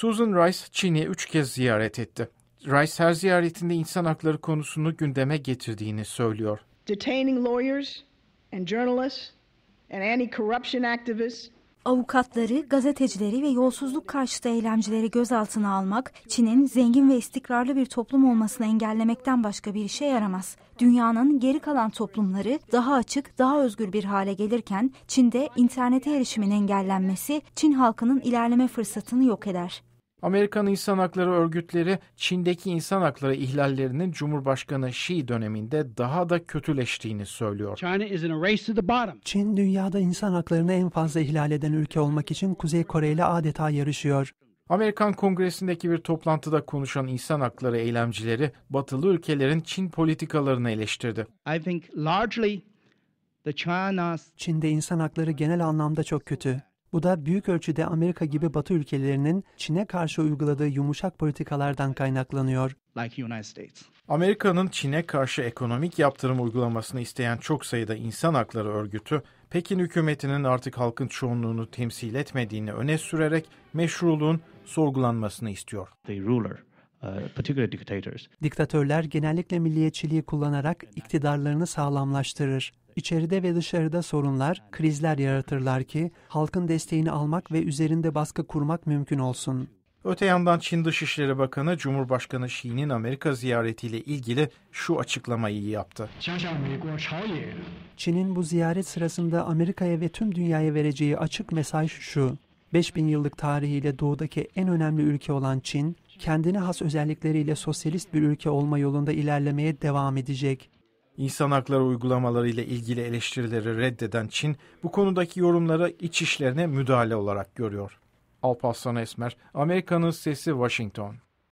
Susan Rice Çin'i üç kez ziyaret etti. Rice her ziyaretinde insan hakları konusunu gündeme getirdiğini söylüyor. Detaining lawyers and journalists and anti-corruption activists Avukatları, gazetecileri ve yolsuzluk karşıtı eylemcileri gözaltına almak, Çin'in zengin ve istikrarlı bir toplum olmasını engellemekten başka bir işe yaramaz. Dünyanın geri kalan toplumları daha açık, daha özgür bir hale gelirken Çin'de internete erişimin engellenmesi Çin halkının ilerleme fırsatını yok eder. Amerikan İnsan Hakları Örgütleri Çin'deki insan hakları ihlallerinin Cumhurbaşkanı Xi döneminde daha da kötüleştiğini söylüyor. Çin dünyada insan haklarını en fazla ihlal eden ülke olmak için Kuzey Kore ile adeta yarışıyor. Amerikan Kongresi'ndeki bir toplantıda konuşan insan hakları eylemcileri batılı ülkelerin Çin politikalarını eleştirdi. I think largely Çin'de insan hakları genel anlamda çok kötü. Bu da büyük ölçüde Amerika gibi Batı ülkelerinin Çin'e karşı uyguladığı yumuşak politikalardan kaynaklanıyor. Amerika'nın Çin'e karşı ekonomik yaptırım uygulamasını isteyen çok sayıda insan hakları örgütü, Pekin hükümetinin artık halkın çoğunluğunu temsil etmediğini öne sürerek meşruluğun sorgulanmasını istiyor. Uh, Diktatörler genellikle milliyetçiliği kullanarak iktidarlarını sağlamlaştırır. İçeride ve dışarıda sorunlar, krizler yaratırlar ki halkın desteğini almak ve üzerinde baskı kurmak mümkün olsun. Öte yandan Çin Dışişleri Bakanı Cumhurbaşkanı Xi'nin Amerika ziyaretiyle ilgili şu açıklamayı yaptı. Çin'in bu ziyaret sırasında Amerika'ya ve tüm dünyaya vereceği açık mesaj şu. 5000 yıllık tarihiyle doğudaki en önemli ülke olan Çin, kendine has özellikleriyle sosyalist bir ülke olma yolunda ilerlemeye devam edecek. İnsan hakları uygulamaları ile ilgili eleştirileri reddeden Çin, bu konudaki yorumları iç işlerine müdahale olarak görüyor. Alparslan Esmer, Amerika'nın Sesi Washington.